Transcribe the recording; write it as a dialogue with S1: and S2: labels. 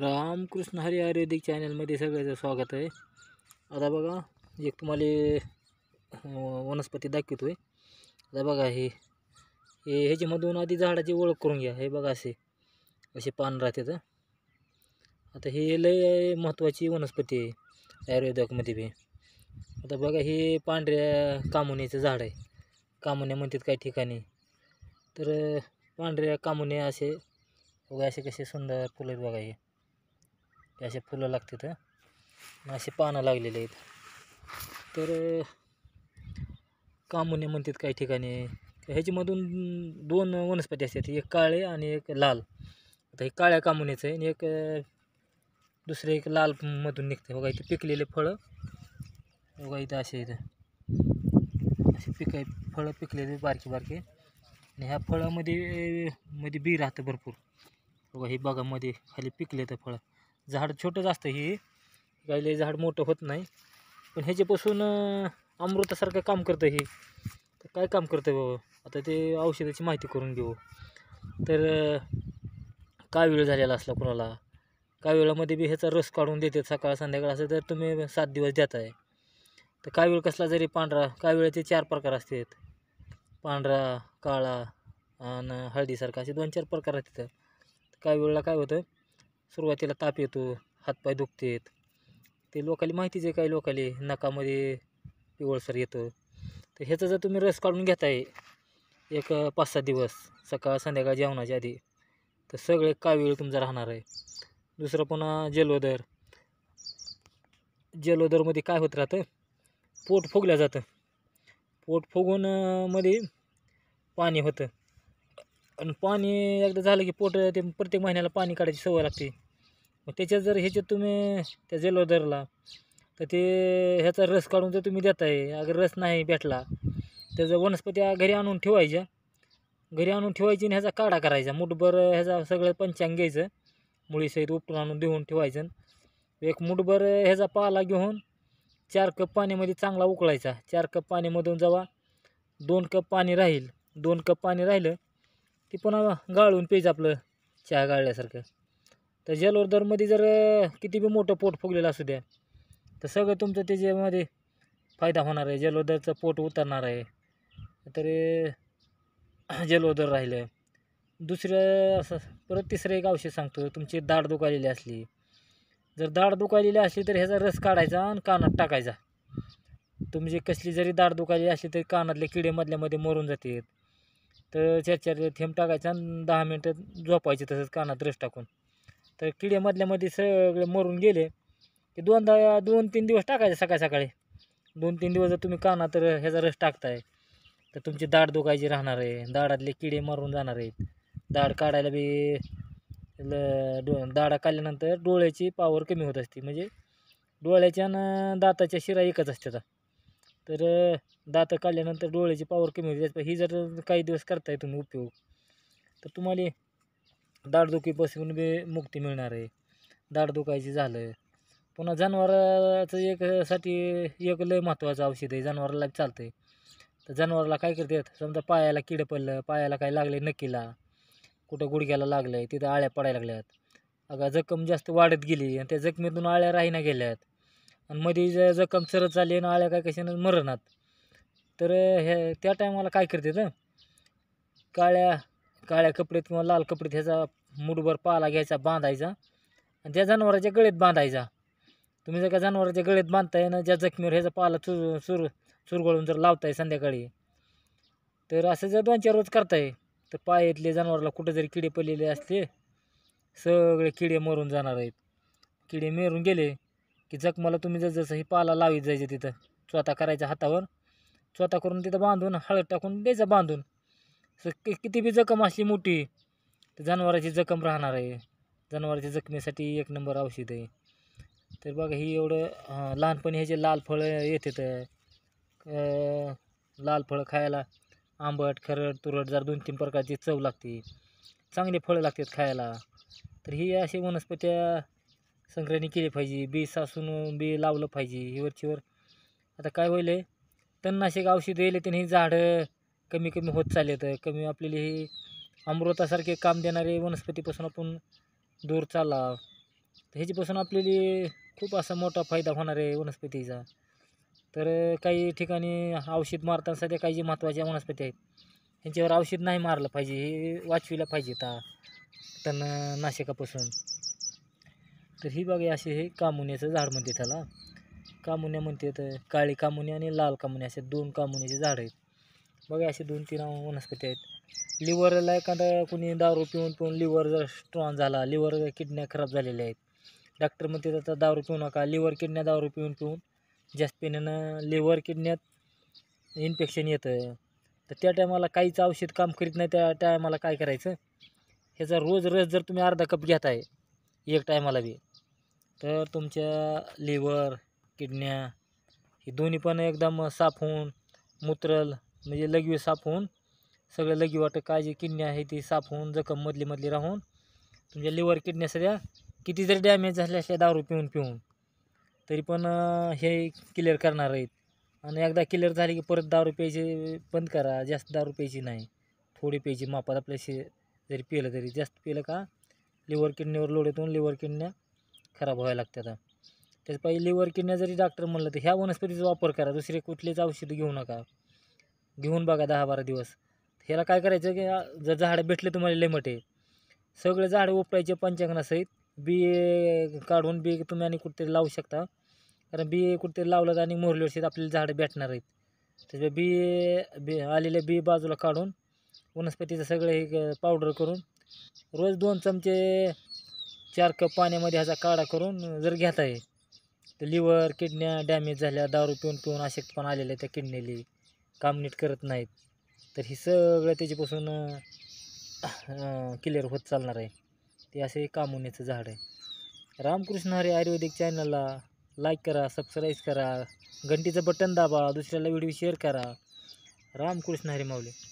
S1: रामकृष्ण हरी आयुर्वेदिक चॅनलमध्ये सगळ्याचं स्वागत आहे आता बघा एक तुम्हाला वनस्पती दाखवतो आहे आता बघा हे हे ह्याच्यामधून आधी झाडाची ओळख करून घ्या हे बघा असे असे पान राहते तर आता हे लय महत्त्वाची वनस्पती आहे आयुर्वेदामध्ये बी आता बघा हे पांढऱ्या कामुनेचं झाड आहे कामुने म्हणतात काही ठिकाणी तर पांढऱ्या कामुने असे बघा असे कसे सुंदर फुलं आहेत बघा हे ते असे फुलं लागतात असे पानं लागलेले आहेत तर कामुने म्हणतात काही ठिकाणी ह्याच्यामधून दोन वनस्पती असतात एक काळे आणि एक लाल आता हे काळ्या कामुनेचं आहे आणि एक दुसरे एक लालमधून निघते बघा इथे पिकलेले फळं बघा इथं असे इथं असे पिक फळं पिकलेले बारके बारके आणि ह्या फळामध्ये मध्ये बी राहतं भरपूर बघा हे बागामध्ये खाली पिकले तर फळं झाड छोटंच असतं ही गायले झाड मोठं होत नाही पण ह्याच्यापासून अमृतासारखं काम करतं हे तर काय काम करतं बाबा आता ते औषधाची माहिती करून घेऊ तर कावीळ झालेला असला कुणाला वेळामध्ये बी ह्याचा रस काढून देते सकाळ संध्याकाळ असं तर तुम्ही सात दिवस आहे तर कावीळ कसला जरी पांढरा ते चार प्रकार असतात पांढरा काळा आणि हळदीसारखा असे दोन चार प्रकार असतात वेळेला काय होतं सुरुवातीला ताप येतो हातपाय दुखतेत ते लोकाली माहितीच आहे काही लोकाली नकामध्ये पिवळसर येतो तर ह्याचा जर तुम्ही रस काढून घेताय एक पाच सात दिवस सकाळ संध्याकाळ जेवणाच्या आधी तर सगळे कावीळ तुमचा राहणार आहे दुसरं पुन्हा जलोदर जलोदरमध्ये काय होत राहतं पोट फुगलं जातं पोट फुगून मध्ये पाणी होतं आणि पाणी एकदा झालं की पोट ते प्रत्येक महिन्याला पाणी काढायची सवय लागते मग त्याच्यात जर ह्याच्यात तुम्ही त्या जेलोदरला तर ते ह्याचा रस काढून जर तुम्ही देताय अगर रस नाही भेटला त्याचं वनस्पती घरी आणून ठेवायच्या घरी आणून ठेवायची आणि ह्याचा काढा करायचा मुठभर ह्याचा सगळं पंचांग घ्यायचं मुळीसहित उपटून आणून देऊन ठेवायचं एक मुठभर ह्याचा पाला घेऊन चार कप पाण्यामध्ये चांगला उकळायचा चार कप पाण्यामधून जेव्हा दोन कप पाणी राहील दोन कप पाणी राहिलं ते पुन्हा गाळून प्यायचं आपलं चहा गाळल्यासारखं तर जलोदरमध्ये जर किती बी मोठं पोट फुगलेलं असू द्या तर सगळं तुमचं त्याच्यामध्ये फायदा होणार आहे जलोदरचं पोट उतरणार आहे तर जलोदर राहिलं दुसरं असं परत तिसरं एक औषध सांगतो तुमची दाढ दुखायलेली असली जर दाढ दुखायलेली असली तर ह्याचा रस काढायचा आणि कानात टाकायचा तुमची कसली जरी दाढ दुखायली असली तरी कानातले किडे मधल्यामध्ये मरून जातात तर चार चार थेंब टाकायचा आणि दहा मिनटं झोपायचे तसंच कानात रस टाकून तर किडे मधल्यामध्ये सगळे मरून गेले की दोनदा दोन तीन दिवस टाकायचे सकाळी सकाळी दोन तीन दिवस जर तुम्ही काना तर ह्याचा रस टाकताय तर तुमची दाढ दुखायची राहणार आहे दाढातले किडे मरून जाणार आहेत दाढ काढायला बी डो दाढ काढल्यानंतर डोळ्याची पावर कमी होत असते म्हणजे डोळ्याच्या आणि दाताच्या शिरा एकच असतात तर दात काढल्यानंतर डोळ्याची पावर कमी होते ही जर काही दिवस करताय तुम्ही उपयोग तर तुम्हाला बसून बी मुक्ती मिळणार आहे दुखायची झालं पुन्हा जनावराचं एक साठी एक लय महत्त्वाचं औषध आहे जनावराला चालतं आहे तर जनावराला काय करतात समजा पायाला किडं पडलं पायाला काय लागले नक्कीला कुठं गुडघ्याला लागलं आहे तिथं आळ्या पडायला लागल्यात अगं जखम जास्त वाढत गेली आणि त्या जखमेतून आळ्या राहीना गेल्यात आणि मध्ये जर जखम सरत चालली आणि आळ्या काय कशाने मरणात तर हे त्या टायमाला काय करतात काळ्या काळ्या कपड्यात किंवा लाल कपड्यात ह्याचा मुठभर पाला घ्यायचा बांधायचा आणि त्या जनावराच्या गळ्यात बांधायचा तुम्ही जर का जनावराच्या गळ्यात बांधताय ना ज्या जखमीवर ह्याचा पाला चुर चुर चुरगळून जर लावताय संध्याकाळी तर असं जर दोन चार रोज करताय तर पायातले जनावराला कुठं जरी किडे पडलेले असते सगळे किडे मरून जाणार आहेत किडे मेरून गेले की जखमाला तुम्ही जर जसं ही पाला लावित जायचं तिथं स्वतः करायचा हातावर स्वतः करून तिथं बांधून हळद टाकून द्यायचं बांधून किती बी जखम असली मोठी तर जनावराची जखम राहणार आहे जनावराच्या जखमेसाठी एक नंबर औषध आहे तर बघा ही एवढं लहानपणी ह्याचे लाल फळं येतात लाल फळं खायला आंबट खरड तुरट जर दोन तीन प्रकारची चव लागते चांगले फळं लागतात खायला तर ही अशी वनस्पत्या संक्रांती केली पाहिजे बी सासून बी लावलं पाहिजे हिवरचीवर आता काय होईल तणनाशक औषध येईल त्यांनी ही झाडं कमी कमी होत चालले तर कमी आपल्याला हे अमृतासारखे काम देणारे वनस्पतीपासून आपण दूर चालला तर ह्याच्यापासून आपल्याला खूप असा मोठा फायदा होणार आहे वनस्पतीचा तर काही ठिकाणी औषध मारताना सध्या काही जे महत्त्वाच्या वनस्पती आहेत ह्यांच्यावर औषध नाही मारलं पाहिजे हे वाचविलं पाहिजे ता त्यांना नाशिकापासून तर ही बघा असे हे कामुन्याचं झाड म्हणते त्याला कामुन्या म्हणते तर काळी कामुन्या आणि लाल कामुन्या असे दोन कामुन्याचे झाड आहेत बघा असे दोन तीन वनस्पती आहेत लिव्हरला एखादा कोणी दारू पिऊन पिऊन लिव्हर जर स्ट्रॉंग झाला लिव्हर किडन्या खराब झालेल्या आहेत डॉक्टर म्हणते त्याचा दारू पिऊ नका लिव्हर किडन्या दारू पिऊन पिऊन जास्त पिण्यानं लिव्हर किडन्यात इन्फेक्शन येतं तर त्या टायमाला काहीच औषध काम करीत नाही त्या टायमाला काय करायचं ह्याचा रोज रस जर तुम्ही अर्धा कप घेत आहे एक टायमाला बी तर तुमच्या लिव्हर किडन्या ही दोन्ही पण एकदम साफ होऊन मूत्रल म्हणजे लघवी साफ होऊन सगळं लगी वाटतं काय जे किडनी आहे ती साफ होऊन जखम मधली मधली राहून तुमच्या लिव्हर किडन्या सध्या किती जरी डॅमेज झाले असल्या दारू पिऊन पिऊन तरी पण हे क्लिअर करणार आहेत आणि एकदा क्लिअर झाले की परत दारू प्यायची बंद करा जास्त दारू प्यायची नाही थोडी प्यायची मापात आपल्याशी जरी पिलं तरी जास्त पिलं का लिव्हर किडनीवर लोड येतून लिव्हर किडन्या खराब व्हायला लागतात त्याच पाहिजे लिव्हर किडन्या जरी डॉक्टर म्हणलं तर ह्या वनस्पतीचा वापर करा दुसरे कुठलेच औषधं घेऊ नका घेऊन बघा दहा बारा दिवस ह्याला काय करायचं की जर झाडं भेटले तुम्हाला लेमटे सगळे झाडं उपटायचे पंचांगणासहित बी काढून बी तुम्ही आणि कुठेतरी लावू शकता कारण बी कुठेतरी लावलं आणि वर्षीत आपल्याला झाडं भेटणार आहेत त्याच्या बी बी आलेल्या बी बाजूला काढून वनस्पतीचं सगळं हे पावडर करून रोज दोन चमचे चार कप पाण्यामध्ये ह्याचा काढा करून जर घेता येईल तर लिव्हर किडन्या डॅमेज झाल्या दारू पिऊन पिऊन अशक्त पण आहे त्या किडनीली काम नीट करत नाहीत तर ही सगळं त्याच्यापासून क्लिअर होत चालणार आहे ते असे कामवण्याचं झाड आहे रामकृष्ण हरे आयुर्वेदिक चॅनलला लाईक करा सबस्क्राईब करा घंटीचं बटन दाबा दुसऱ्याला व्हिडिओ शेअर करा रामकृष्ण हरे माऊली